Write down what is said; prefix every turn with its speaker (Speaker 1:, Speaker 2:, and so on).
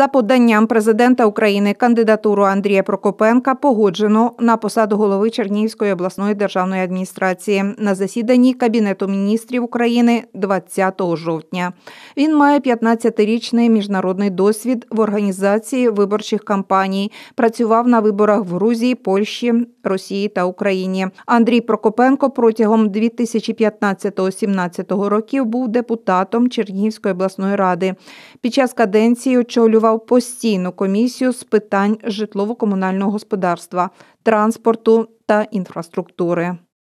Speaker 1: За поданням президента України кандидатуру Андрія Прокопенка погоджено на посаду голови Чернігівської обласної державної адміністрації на засіданні Кабінету міністрів України 20 жовтня. Він має 15-річний міжнародний досвід в організації виборчих кампаній. Працював на виборах в Грузії, Польщі, Росії та Україні. Андрій Прокопенко протягом 2015-2017 років був депутатом Чернігівської обласної ради. Під час каденції очолював створював постійну комісію з питань житлово-комунального господарства, транспорту та інфраструктури.